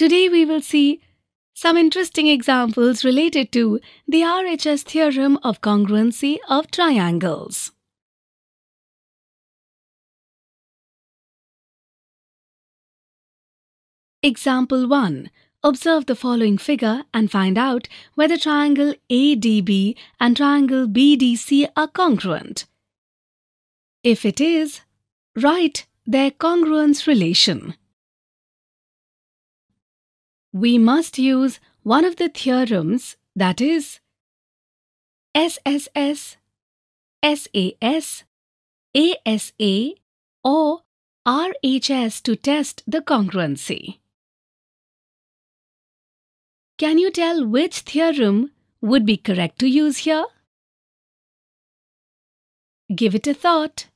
Today we will see some interesting examples related to the RHS theorem of congruency of triangles. Example 1. Observe the following figure and find out whether triangle ADB and triangle BDC are congruent. If it is, write their congruence relation we must use one of the theorems that is SSS, SAS, ASA or RHS to test the congruency. Can you tell which theorem would be correct to use here? Give it a thought.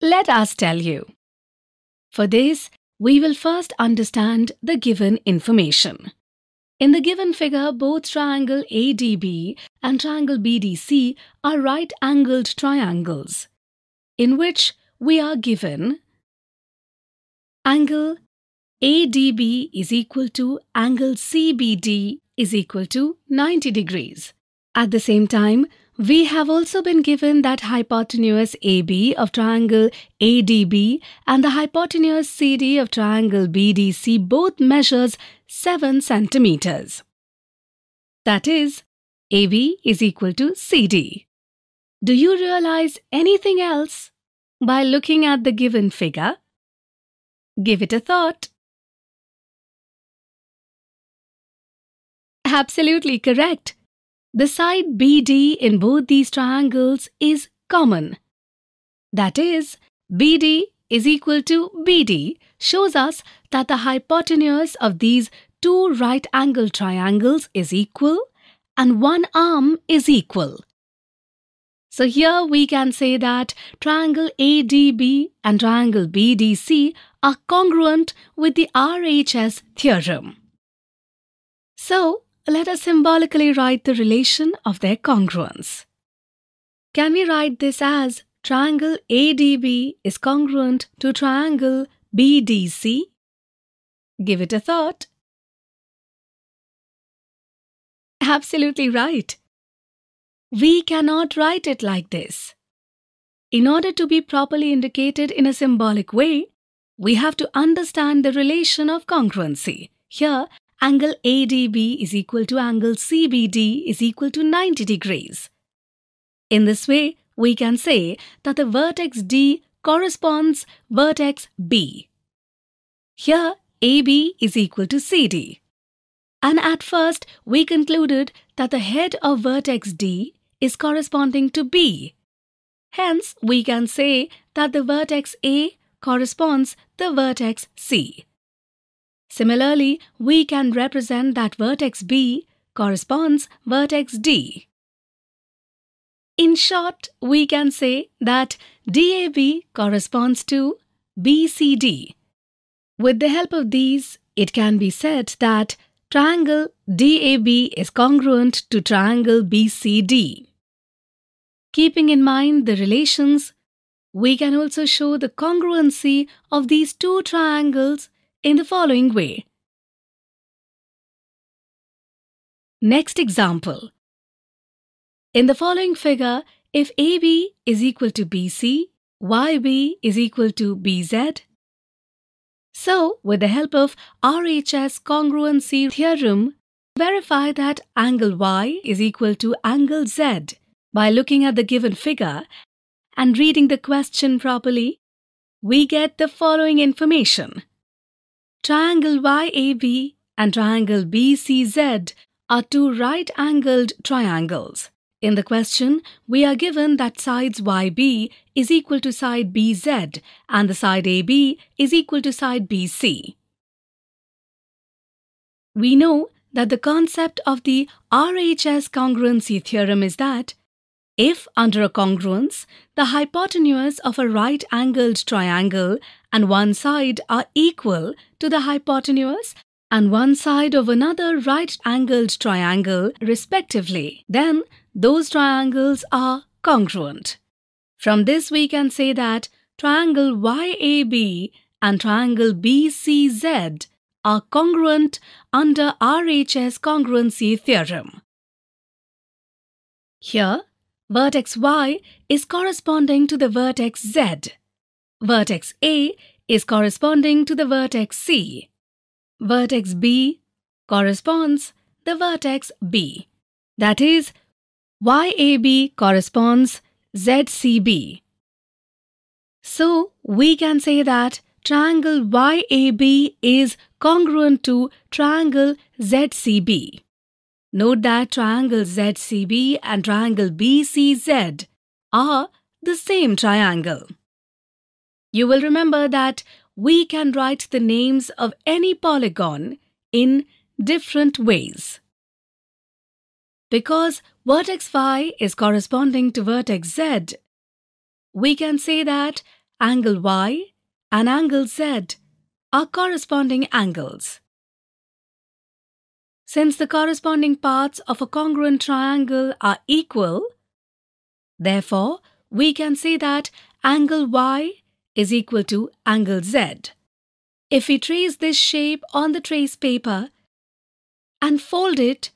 Let us tell you. For this, we will first understand the given information. In the given figure, both triangle ADB and triangle BDC are right angled triangles, in which we are given angle ADB is equal to angle CBD is equal to 90 degrees. At the same time, we have also been given that hypotenuse AB of triangle ADB and the hypotenuse CD of triangle BDC both measures 7 centimeters. That is, AB is equal to CD. Do you realize anything else by looking at the given figure? Give it a thought. Absolutely correct. The side BD in both these triangles is common. That is, BD is equal to BD shows us that the hypotenuse of these two right angle triangles is equal and one arm is equal. So here we can say that triangle ADB and triangle BDC are congruent with the RHS theorem. So let us symbolically write the relation of their congruence. Can we write this as triangle ADB is congruent to triangle BDC? Give it a thought. Absolutely right. We cannot write it like this. In order to be properly indicated in a symbolic way, we have to understand the relation of congruency. Here, angle ADB is equal to angle CBD is equal to 90 degrees. In this way, we can say that the vertex D corresponds vertex B. Here, AB is equal to CD. And at first, we concluded that the head of vertex D is corresponding to B. Hence, we can say that the vertex A corresponds the vertex C. Similarly, we can represent that vertex B corresponds vertex D. In short, we can say that DAB corresponds to BCD. With the help of these, it can be said that triangle DAB is congruent to triangle BCD. Keeping in mind the relations, we can also show the congruency of these two triangles in the following way. Next example. In the following figure, if AB is equal to BC, YB is equal to BZ, so with the help of RHS congruency theorem, verify that angle Y is equal to angle Z by looking at the given figure and reading the question properly, we get the following information. Triangle YAB and triangle BCZ are two right angled triangles. In the question, we are given that sides YB is equal to side BZ and the side AB is equal to side BC. We know that the concept of the RHS congruency theorem is that if under a congruence, the hypotenuse of a right angled triangle and one side are equal to the hypotenuse and one side of another right angled triangle respectively, then those triangles are congruent. From this we can say that triangle YAB and triangle BCZ are congruent under RHS congruency theorem. Here, vertex Y is corresponding to the vertex Z Vertex A is corresponding to the vertex C. Vertex B corresponds the vertex B. That is, YAB corresponds ZCB. So, we can say that triangle YAB is congruent to triangle ZCB. Note that triangle ZCB and triangle BCZ are the same triangle. You will remember that we can write the names of any polygon in different ways. Because vertex y is corresponding to vertex z, we can say that angle y and angle z are corresponding angles. Since the corresponding parts of a congruent triangle are equal, therefore, we can say that angle y is equal to angle Z. If we trace this shape on the trace paper and fold it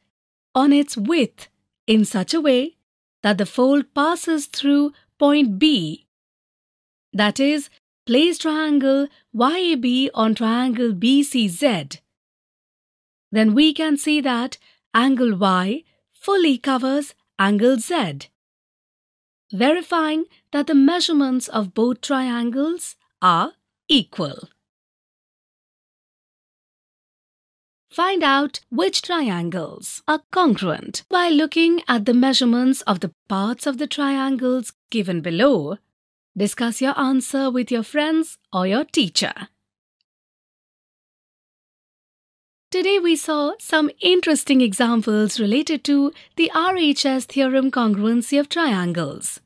on its width in such a way that the fold passes through point B, that is, place triangle YAB on triangle BCZ, then we can see that angle Y fully covers angle Z verifying that the measurements of both triangles are equal. Find out which triangles are congruent by looking at the measurements of the parts of the triangles given below. Discuss your answer with your friends or your teacher. Today we saw some interesting examples related to the RHS theorem congruency of triangles.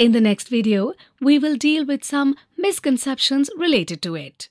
In the next video, we will deal with some misconceptions related to it.